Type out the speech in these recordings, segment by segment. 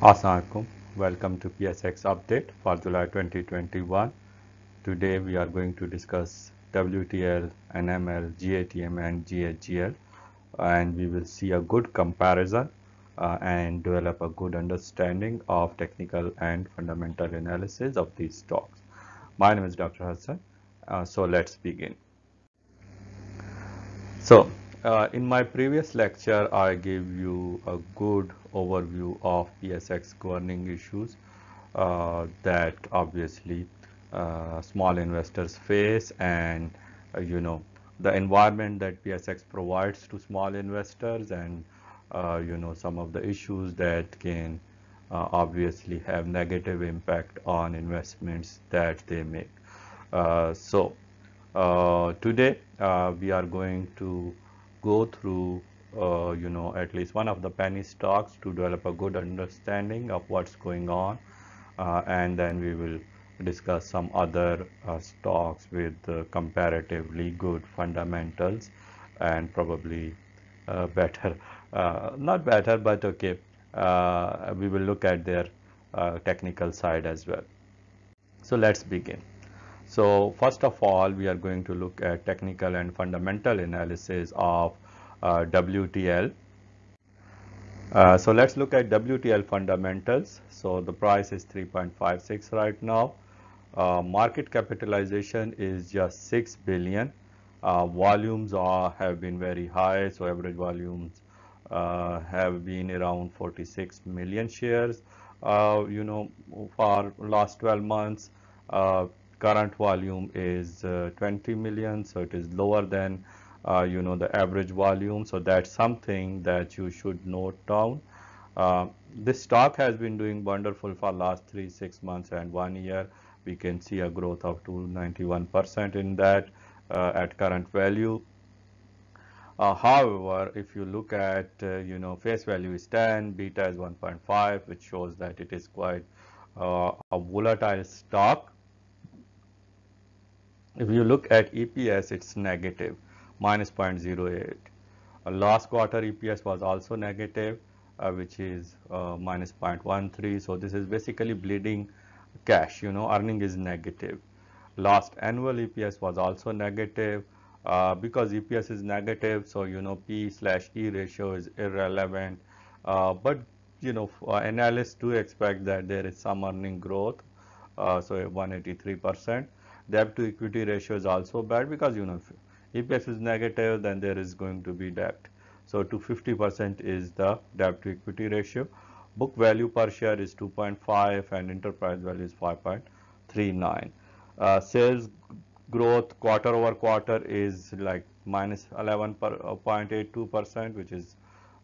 Assalamualaikum. Welcome to PSX update for July 2021. Today we are going to discuss WTL, NML, GATM and GHGL and we will see a good comparison uh, and develop a good understanding of technical and fundamental analysis of these stocks. My name is Dr. Hassan. Uh, so let's begin. So uh, in my previous lecture I gave you a good overview of PSX governing issues uh, that obviously uh, small investors face and uh, you know the environment that PSX provides to small investors and uh, you know some of the issues that can uh, obviously have negative impact on investments that they make. Uh, so today we are going to go through uh, you know at least one of the penny stocks to develop a good understanding of what's going on uh, and then we will discuss some other uh, stocks with uh, comparatively good fundamentals and probably uh, better not better but okay we will look at their technical side as well so let's begin so first of all we are going to look at technical and fundamental analysis of uh, WTL. Uh, so let's look at WTL fundamentals. So the price is 3.56 right now. Uh, market capitalization is just 6 billion. volumes are have been very high. So average volumes uh, have been around 46 million shares uh, you know for last 12 months uh, current volume is 20 million so it is lower than uh, you know the average volume so that's something that you should note down uh, this stock has been doing wonderful for last three six months and one year we can see a growth of 291 percent in that uh, at current value uh, however if you look at uh, you know face value is 10 beta is 1.5 which shows that it is quite uh, a volatile stock if you look at EPS it's negative minus 0.08. Uh, last quarter EPS was also negative, uh, which is uh, minus 0.13. So this is basically bleeding cash, you know, earning is negative. Last annual EPS was also negative. Uh, because EPS is negative, so you know P slash E ratio is irrelevant. Uh, but you know analysts do expect that there is some earning growth, uh, so 183 percent. Debt to equity ratio is also bad because you know if f is negative then there is going to be debt so 250 percent is the debt to equity ratio book value per share is 2.5 and enterprise value is 5.39 uh, sales growth quarter over quarter is like minus minus uh, 11.82 percent which is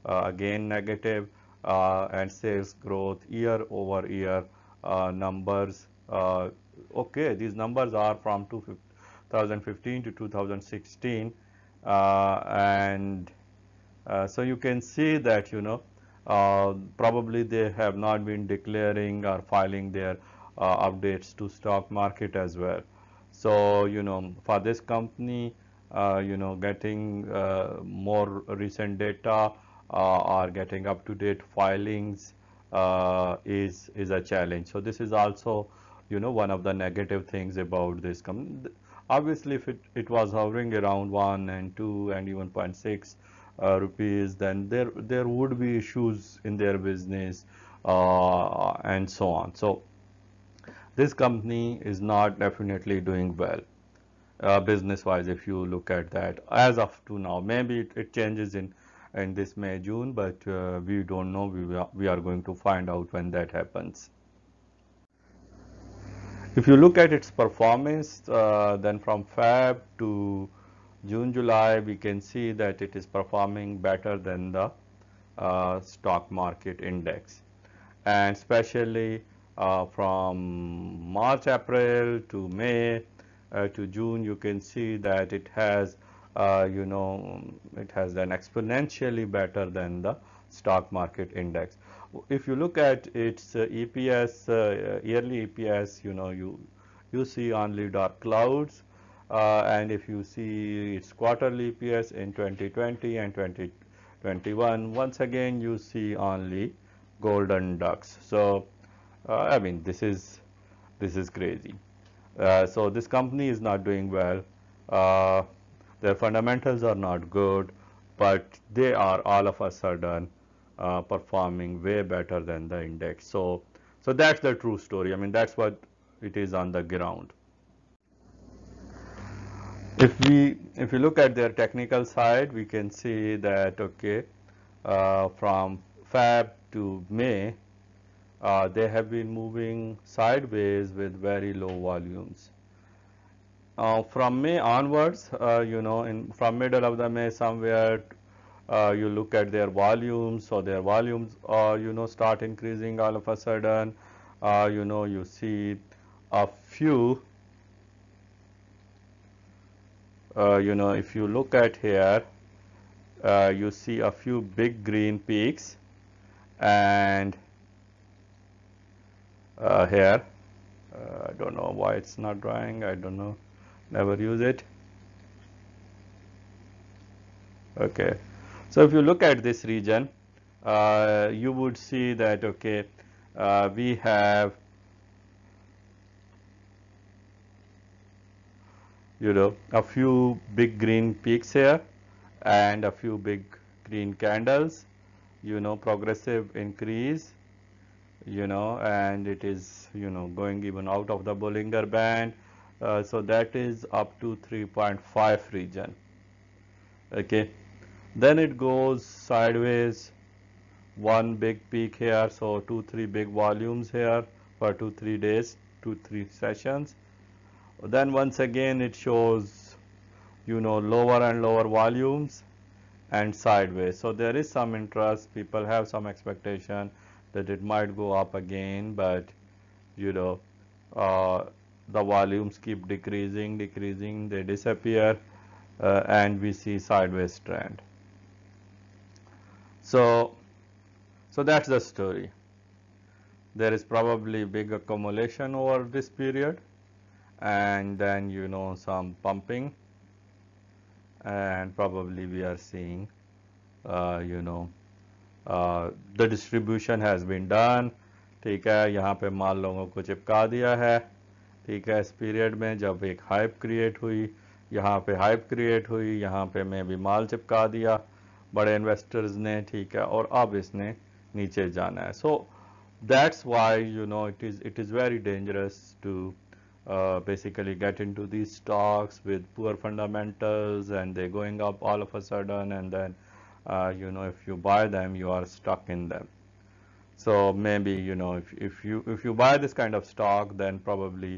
uh, again negative uh, and sales growth year over year uh, numbers uh, okay these numbers are from 250 2015 to 2016 uh, and uh, so you can see that you know uh, probably they have not been declaring or filing their uh, updates to stock market as well. So you know for this company uh, you know getting uh, more recent data or getting up to date filings is is a challenge. So this is also you know one of the negative things about this company Obviously, if it, it was hovering around 1 and 2 and even 0.6 uh, rupees, then there, there would be issues in their business uh, and so on. So this company is not definitely doing well. Uh, business wise if you look at that as of to now maybe it, it changes in in this may june but uh, we don't know we we are going to find out when that happens if you look at its performance, uh, then from Feb to June, July, we can see that it is performing better than the uh, stock market index. And especially uh, from March, April to May uh, to June, you can see that it has, uh, you know, it has an exponentially better than the stock market index if you look at its uh, EPS, uh, uh, yearly EPS, you know, you, you see only dark clouds. and if you see its quarterly EPS in 2020 and 2021, once again you see only golden ducks. So, I mean, this is, this is crazy. so, this company is not doing well their fundamentals are not good, but they are all of a sudden uh, performing way better than the index. So, so that's the true story. I mean, that's what it is on the ground. If we if you look at their technical side, we can see that okay, uh, from Feb to May, uh, they have been moving sideways with very low volumes. Uh, from May onwards, uh, you know, in from middle of the May somewhere uh, you look at their volumes so their volumes uh, you know start increasing all of a sudden uh, you know you see a few uh, you know if you look at here uh, you see a few big green peaks and uh, here uh, I don't know why it's not drawing I don't know never use it okay so, if you look at this region, uh, you would see that okay, uh, we have you know a few big green peaks here and a few big green candles you know progressive increase you know and it is you know going even out of the Bollinger Band uh, so that is up to 3.5 region okay then it goes sideways one big peak here so two three big volumes here for two three days two three sessions then once again it shows you know lower and lower volumes and sideways so there is some interest people have some expectation that it might go up again but you know uh, the volumes keep decreasing decreasing they disappear uh, and we see sideways trend So, so that is the story. There is probably big accumulation over this period and then you know some pumping and probably we are seeing uh, you know uh, the distribution has been done ठीक है यहाँ पे माल लोगों को चिपका दिया है ठीक है इस पीरियड में जब एक हाइप क्रिएट हुई यहाँ पे हाइप क्रिएट हुई यहाँ पे मैं भी माल चिपका दिया बड़े इन्वेस्टर्स ने ठीक है और अब इसने नीचे जाना है so that's why you know it is it is very dangerous to basically get into these stocks with poor fundamentals and they're going up all of a sudden and then uh, you know if you buy them you are stuck in them so maybe you know if, if you if you buy this kind of stock then probably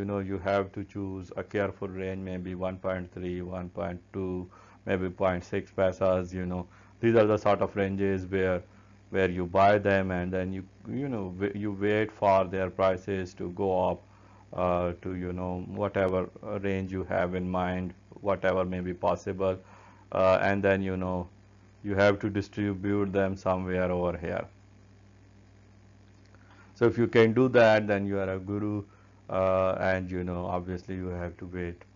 you know you have to choose a careful range maybe 1.3 1.2 maybe 0.6 paisas you know these are the sort of ranges where where you buy them and then you you know you wait for their prices to go up uh, to you know whatever range you have in mind whatever may be possible uh, and then you know you have to distribute them somewhere over here so if you can do that then you are a guru uh, and you know obviously you have to wait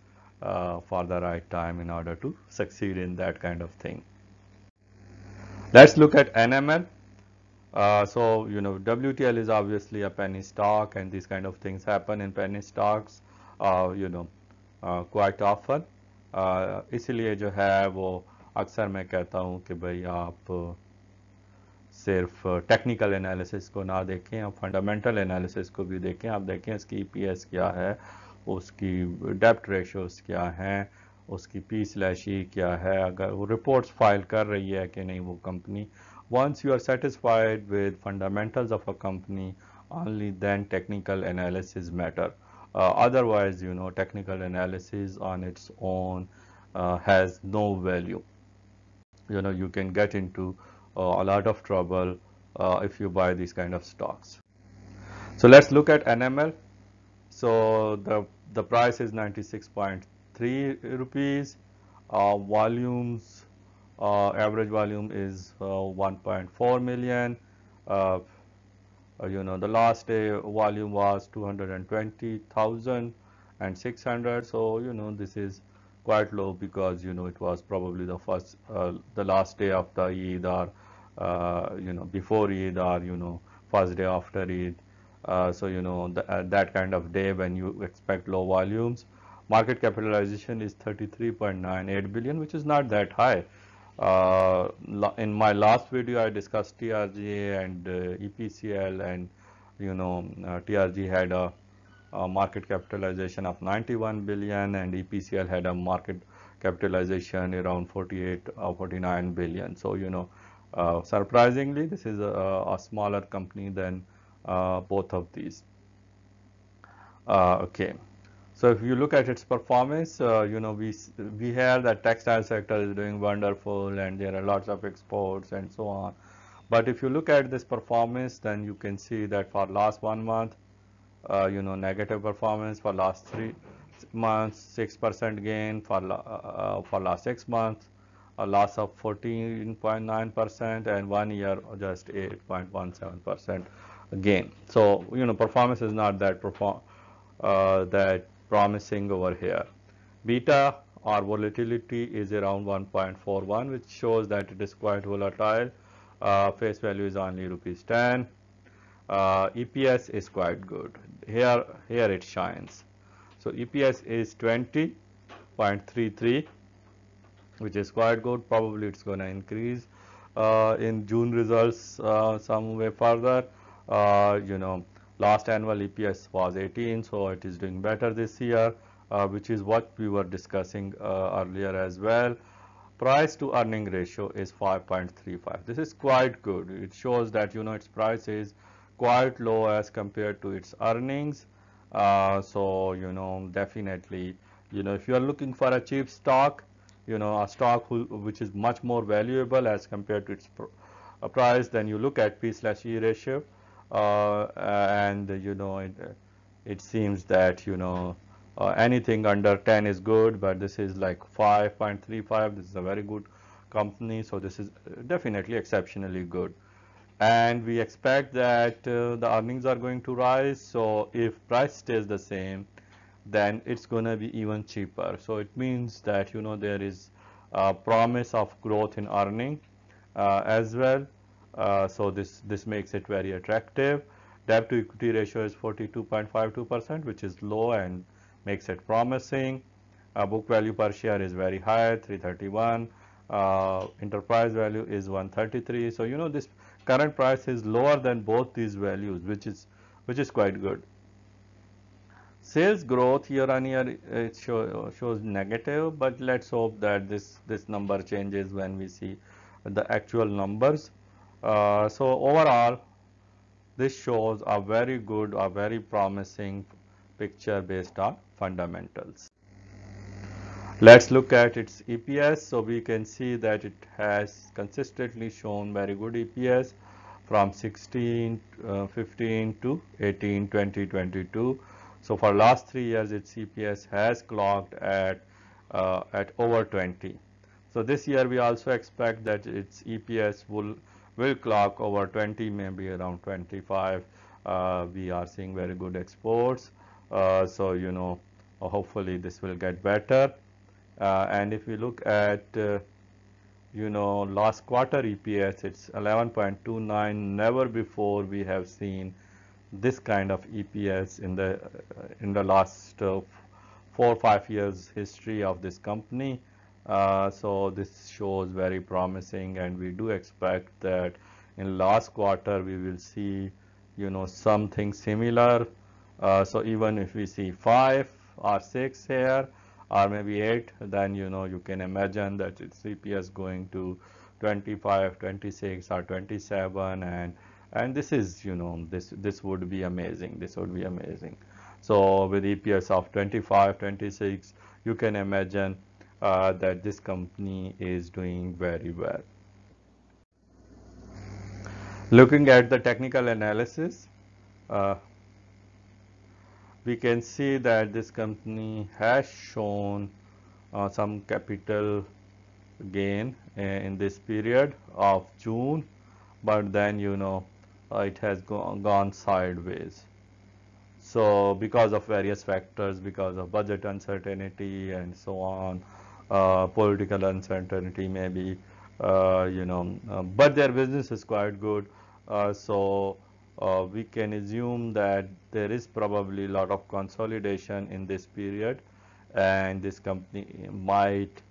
uh, for the right time in order to succeed in that kind of thing. Let's look at NML. Uh, so, you know, WTL is obviously a penny stock and these kind of things happen in penny stocks, uh, you know, uh, quite often. इसलिए जो है वो अक्सर मैं कहता हूँ कि भाई आप सिर्फ टेक्निकल एनालिसिस को ना देखें आप फंडामेंटल एनालिसिस को भी देखें आप देखें इसकी ईपीएस क्या है उसकी debt रेशोज़ क्या हैं उसकी पी स्लैश ई क्या है अगर वो रिपोर्ट्स फाइल कर रही है कि नहीं वो company once you are satisfied with fundamentals of a company only then technical analysis matter uh, otherwise you know technical analysis on its own uh, has no value you know you can get into uh, a lot of trouble if you buy these kind of stocks so let's look at NML so, the, the price is 96.3 rupees, uh, volumes uh, average volume is uh, 1.4 million. Uh, uh, you know, the last day volume was 220,600. So, you know, this is quite low because, you know, it was probably the first, uh, the last day of the Eid or, uh, you know, before Eid or, you know, first day after Eid. Uh, so you know uh, that kind of day when you expect low volumes. Market capitalization is 33.98 billion, which is not that high. Uh, in my last video I discussed TRG and uh, EPCL and you know uh, TRG had a, a, market capitalization of 91 billion and EPCL had a market capitalization around 48 or uh, 49 billion so you know surprisingly this is a, a, smaller company than uh, both of these. Uh, okay. So if you look at its performance, uh, you know, we, we hear that textile sector is doing wonderful and there are lots of exports and so on. But if you look at this performance, then you can see that for last one month, uh, you know, negative performance for last three months, 6% gain for, uh, uh, for last six months, a loss of 14.9% and one year just 8.17% gain. So, you know, performance is not that perform, uh, that promising over here. Beta or volatility is around 1.41, which shows that it is quite volatile. Uh, face value is only rupees 10. Uh, EPS is quite good. Here, here it shines. So EPS is 20.33, which is quite good. Probably it's going to increase uh, in June results uh, some way further uh, you know last annual EPS was 18 so it is doing better this year uh, which is what we were discussing uh, earlier as well price to earning ratio is 5.35 this is quite good it shows that you know its price is quite low as compared to its earnings uh, so you know definitely you know if you are looking for a cheap stock you know a stock who, which is much more valuable as compared to its uh, price then you look at p slash e ratio uh, uh, and you know it, uh, it seems that you know anything under 10 is good but this is like 5.35 this is a very good company so this is definitely exceptionally good and we expect that uh, the earnings are going to rise so if price stays the same then it's going to be even cheaper so it means that you know there is a promise of growth in earning uh, as well uh, so this, this makes it very attractive. Debt to equity ratio is 42.52%, which is low and makes it promising. Uh, book value per share is very high, 331. Uh, enterprise value is 133. So you know this current price is lower than both these values, which is which is quite good. Sales growth year on year it show, shows negative, but let's hope that this this number changes when we see the actual numbers. Uh, so overall, this shows a very good or very promising picture based on fundamentals. Let's look at its EPS. So we can see that it has consistently shown very good EPS from 16, uh, 15 to 18, 20, 22. So for last three years, its EPS has clocked at uh, at over 20. So this year we also expect that its EPS will will clock over 20, maybe around 25. Uh, we are seeing very good exports. Uh, so, you know, uh, hopefully this will get better. Uh, and if we look at, uh, you know, last quarter EPS, it's 11.29. Never before we have seen this kind of EPS in the uh, in the last four or five years history of this company. Uh, so this shows very promising and we do expect that in last quarter we will see you know something similar uh, so even if we see 5 or 6 here or maybe 8 then you know you can imagine that CPS going to 25 26 or 27 and and this is you know this this would be amazing this would be amazing so with EPS of 25 26 you can imagine uh, that this company is doing very well. Looking at the technical analysis, uh, we can see that this company has shown uh, some capital gain uh, in this period of June, but then you know uh, it has go gone sideways. So because of various factors, because of budget uncertainty and so on, uh, political uncertainty maybe, uh, you know, uh, but their business is quite good. so we can assume that there is probably a lot of consolidation in this period and this company might,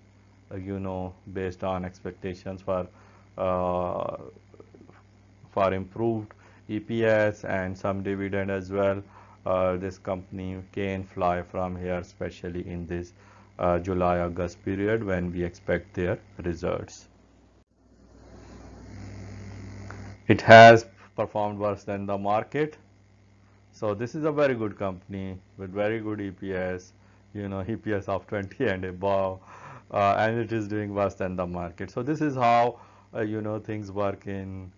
you know, based on expectations for for improved EPS and some dividend as well. Uh, this company can fly from here, especially in this uh, July August period when we expect their results. It has performed worse than the market. So this is a very good company with very good EPS, you know, EPS of 20 and above, uh, and it is doing worse than the market. So this is how, uh, you know, things work in,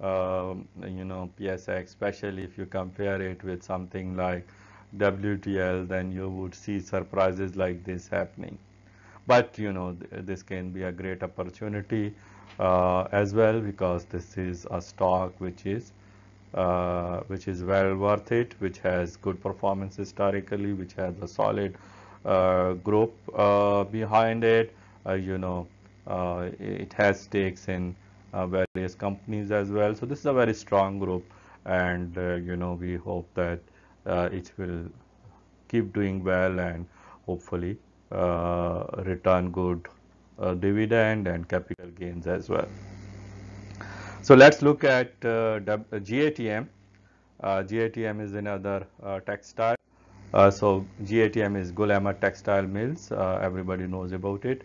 um, you know, PSX, especially if you compare it with something like WTL, then you would see surprises like this happening. But you know, th this can be a great opportunity uh, as well because this is a stock which is uh, which is well worth it, which has good performance historically, which has a solid uh, group uh, behind it. Uh, you know, uh, it has stakes in various companies as well. So this is a very strong group, and you know we hope that uh, it will keep doing well and hopefully uh, return good uh, dividend and capital gains as well. So let's look at GATM. GATM is another textile. so GATM is Gulama Textile Mills. everybody knows about it.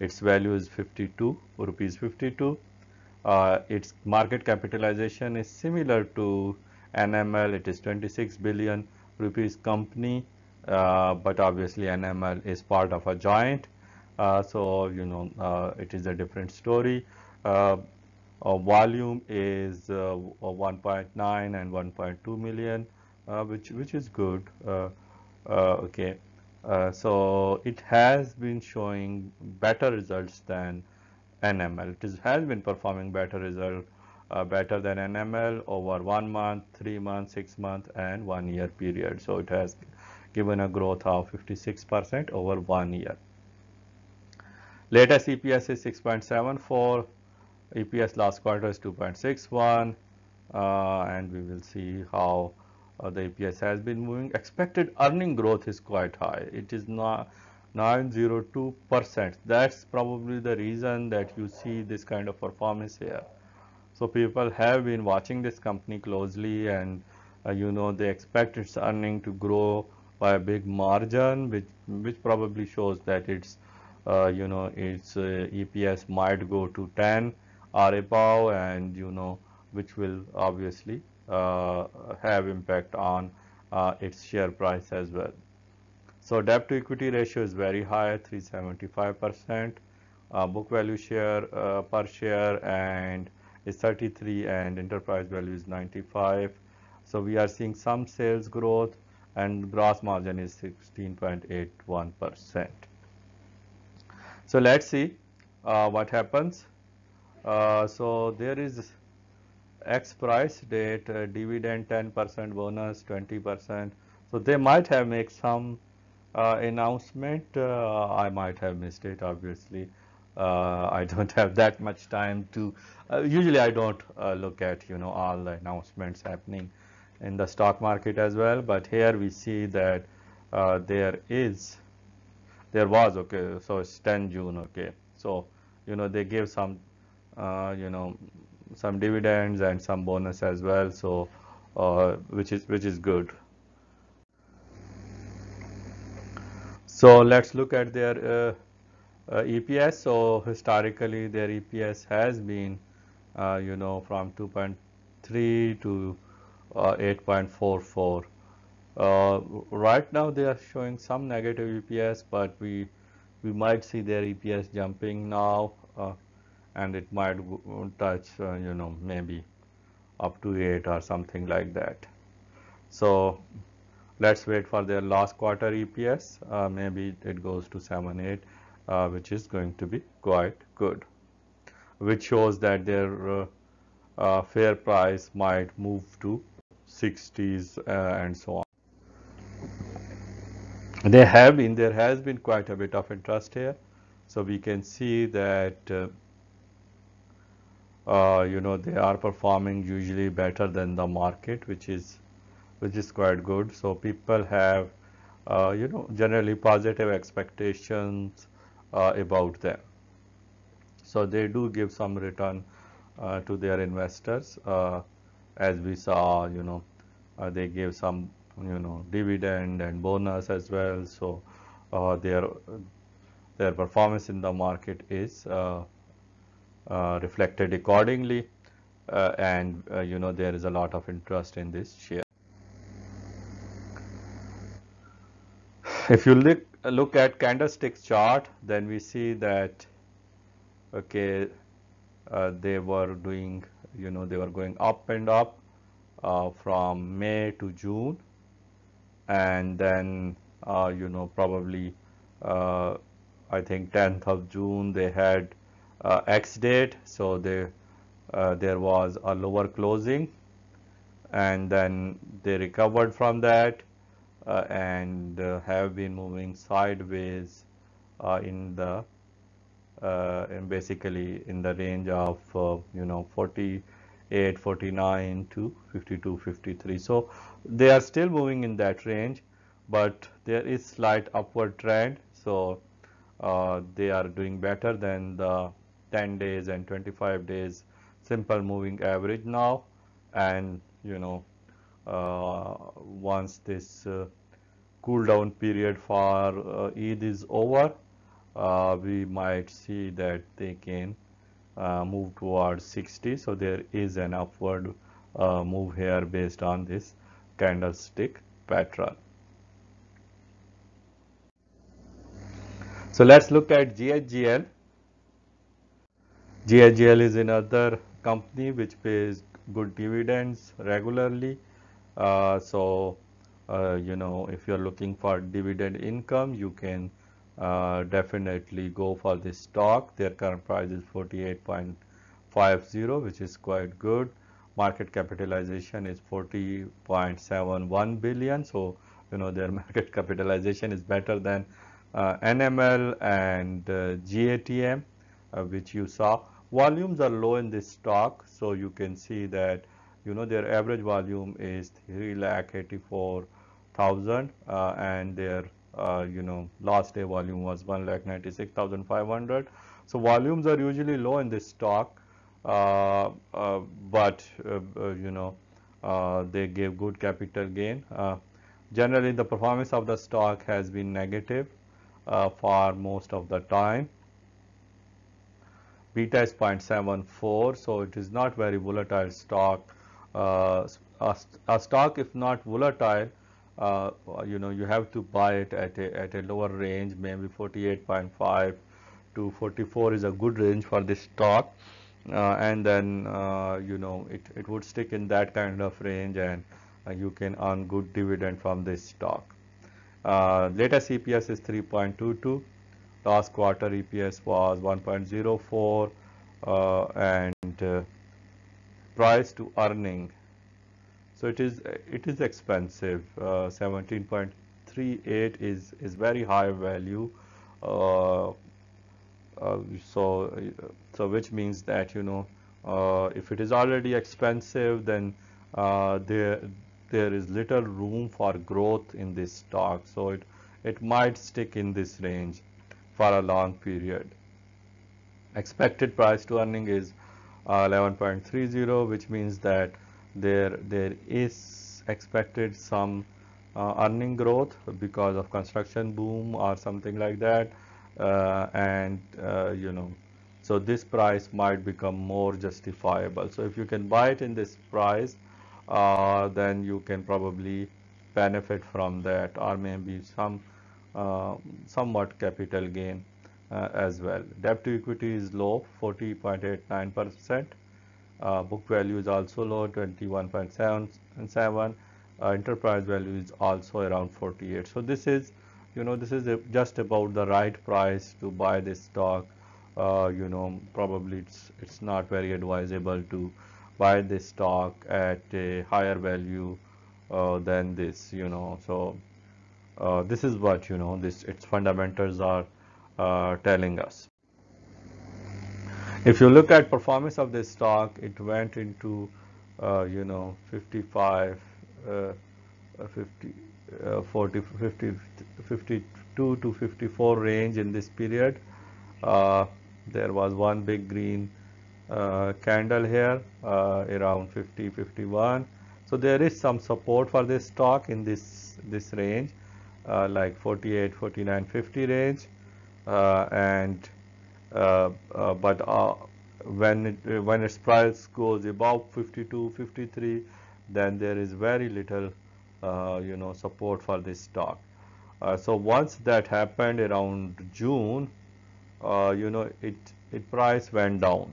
Its value is 52 rupees 52. Uh, its market capitalization is similar to NML, it is 26 billion rupees company, uh, but obviously NML is part of a joint. Uh, so, you know, uh, it is a different story. Uh, volume is uh, 1.9 and 1.2 million, which, which is good. okay. so it has been showing better results than NML. It is, has been performing better results uh, better than NML over one month, three months, six month and one year period. So it has given a growth of 56% over one year. Latest EPS is 6.74, EPS last quarter is 2.61 uh, and we will see how uh, the EPS has been moving. Expected earning growth is quite high. It is not 902%. That's probably the reason that you see this kind of performance here. So people have been watching this company closely and uh, you know they expect its earning to grow by a big margin which which probably shows that its uh, you know its uh, EPS might go to 10 RPAO and you know which will obviously uh, have impact on uh, its share price as well. So debt to equity ratio is very high 375 percent uh, book value share per share and is 33 and enterprise value is 95. So we are seeing some sales growth and gross margin is 16.81%. So let's see uh, what happens. Uh, so there is X price date, uh, dividend 10%, bonus 20%. So they might have made some uh, announcement. Uh, I might have missed it obviously. Uh, I don't have that much time to, uh, usually I don't uh, look at, you know, all the announcements happening in the stock market as well. But here we see that there is, there was, okay, so it's 10 June, okay. So, you know, they gave some, you know, some dividends and some bonus as well. So, uh, which is which is good. So let's look at their uh, uh, EPS. So, historically their EPS has been uh, you know from 2.3 to uh, 8.44. Uh, right now they are showing some negative EPS, but we we might see their EPS jumping now, uh, and it might touch uh, you know maybe up to eight or something like that. So let's wait for their last quarter EPS. maybe it goes to seven eight, uh, which is going to be quite good which shows that their uh, uh fair price might move to 60s uh, and so on there have been there has been quite a bit of interest here so we can see that uh, uh, you know they are performing usually better than the market which is which is quite good so people have uh, you know generally positive expectations uh, about them. So they do give some return uh, to their investors uh, as we saw, you know, they give some, you know, dividend and bonus as well. So their, their performance in the market is uh, reflected accordingly uh, and uh, you know there is a lot of interest in this share. If you look uh, look at candlestick chart, then we see that okay, uh, they were doing, you know, they were going up and up uh, from May to June, and then uh, you know probably uh, I think 10th of June they had uh, X date, so they there was a lower closing, and then they recovered from that uh, and uh, have been moving sideways uh, in the in basically in the range of you know 48, 49 to 52 53 so they are still moving in that range but there is slight upward trend so uh, they are doing better than the 10 days and 25 days simple moving average now and you know uh, once this uh, cool down period for uh, Eid is over, we might see that they can move towards 60. So there is an upward move here based on this candlestick pattern. So let's look at GHGL. GHGL is another company which pays good dividends regularly uh, so, uh, you know, if you're looking for dividend income, you can uh, definitely go for this stock. Their current price is 48.50, which is quite good. Market capitalization is 40.71 billion. So, you know, their market capitalization is better than uh, NML and uh, GATM, uh, which you saw. Volumes are low in this stock, so you can see that you know their average volume is 3 lakh 84,000 uh, and their uh, you know last day volume was 1 lakh So volumes are usually low in this stock, uh, uh but uh, uh, you know they gave good capital gain. generally, the performance of the stock has been negative for most of the time beta is 0.74 so it is not very volatile stock uh, a, a, stock if not volatile uh, you know you have to buy it at a, at a lower range maybe 48.5 to 44 is a good range for this stock uh, and then uh, you know it, it would stick in that kind of range and uh, you can earn good dividend from this stock uh, latest EPS is 3.22 last quarter EPS was 1.04 and price to earning so it is it is expensive 17.38 uh, is is very high value uh, uh, so so which means that you know uh, if it is already expensive then uh, there there is little room for growth in this stock so it it might stick in this range for a long period expected price to earning is 11.30 which means that there there is expected some uh, earning growth because of construction boom or something like that uh, and uh, you know so this price might become more justifiable. So if you can buy it in this price, uh, then you can probably benefit from that or maybe some uh, somewhat capital gain uh, as well. Debt to equity is low, 40.89%. Uh, book value is also low, 21.77. Uh, enterprise value is also around 48. So this is, you know, this is just about the right price to buy this stock. Uh, you know, probably it's it's not very advisable to buy this stock at a higher value uh, than this. You know, so uh, this is what you know. This its fundamentals are uh, telling us. If you look at performance of this stock, it went into, uh, you know, 55, uh, uh 50, uh, 40, 50, 52 to 54 range in this period. Uh, there was one big green candle here around 50, 51. So there is some support for this stock in this this range uh, like 48, 49, 50 range. Uh, and uh, uh, but when it, when its price goes above 52 53 then there is very little you know support for this stock so once that happened around June you know it it price went down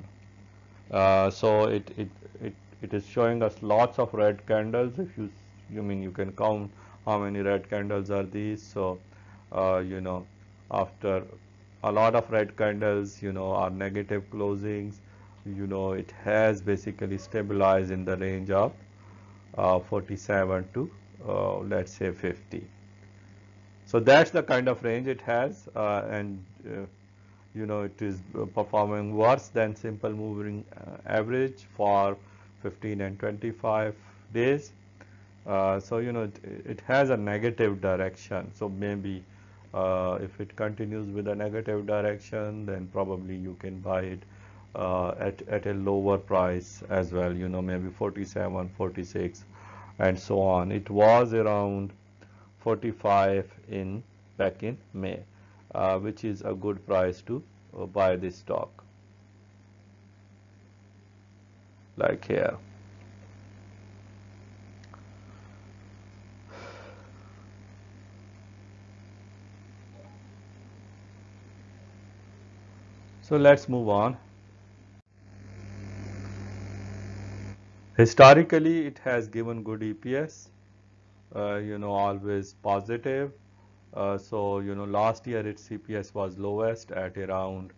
so it, it it it is showing us lots of red candles if you you mean you can count how many red candles are these so you know after a lot of red candles you know are negative closings you know it has basically stabilized in the range of uh, 47 to uh, let's say 50 so that's the kind of range it has uh, and uh, you know it is performing worse than simple moving uh, average for 15 and 25 days uh, so you know it, it has a negative direction so maybe uh, if it continues with a negative direction then probably you can buy it uh, at, at a lower price as well you know maybe 47 46 and so on it was around 45 in back in May uh, which is a good price to uh, buy this stock like here So let's move on. Historically, it has given good EPS, uh, you know, always positive. Uh, so, you know, last year its EPS was lowest at around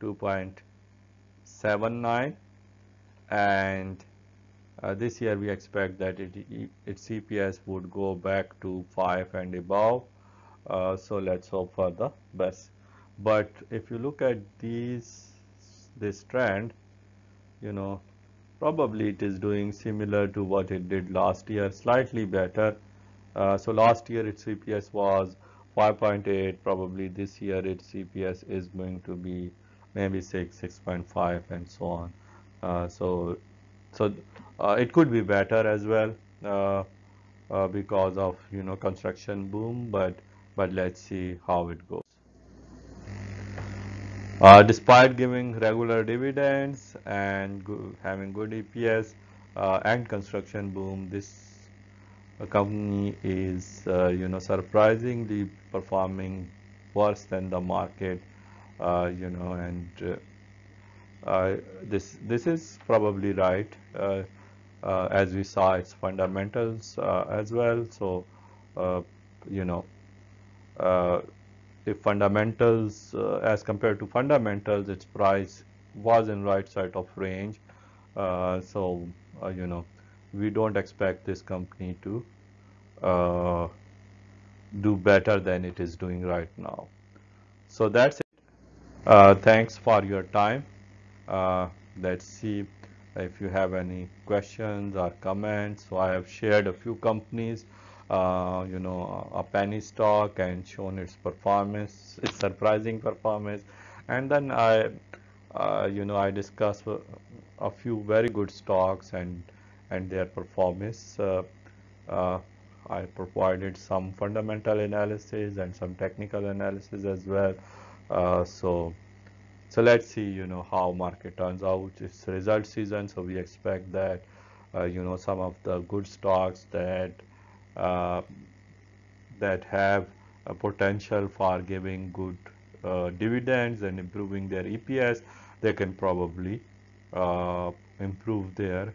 2.79 and uh, this year we expect that it, its EPS would go back to 5 and above. Uh, so let's hope for the best but if you look at these this trend you know probably it is doing similar to what it did last year slightly better uh, so last year its CPS was 5.8 probably this year its CPS is going to be maybe 6 6.5 and so on uh, so so uh, it could be better as well uh, uh, because of you know construction boom but but let's see how it goes uh, despite giving regular dividends and go having good EPS uh, and construction boom, this company is uh, you know surprisingly performing worse than the market. Uh, you know, and uh, uh, this this is probably right as we saw its fundamentals as well. So you know if fundamentals uh, as compared to fundamentals its price was in right side of range uh, so uh, you know we don't expect this company to uh, do better than it is doing right now so that's it uh, thanks for your time uh, let's see if you have any questions or comments so i have shared a few companies uh, you know a penny stock and shown its performance its surprising performance and then I uh, you know I discussed a few very good stocks and and their performance uh, uh, I provided some fundamental analysis and some technical analysis as well so so let's see you know how market turns out it's result season so we expect that uh, you know some of the good stocks that uh, that have a potential for giving good uh, dividends and improving their EPS, they can probably uh, improve their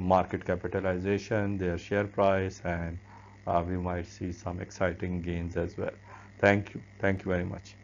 market capitalization, their share price, and uh, we might see some exciting gains as well. Thank you. Thank you very much.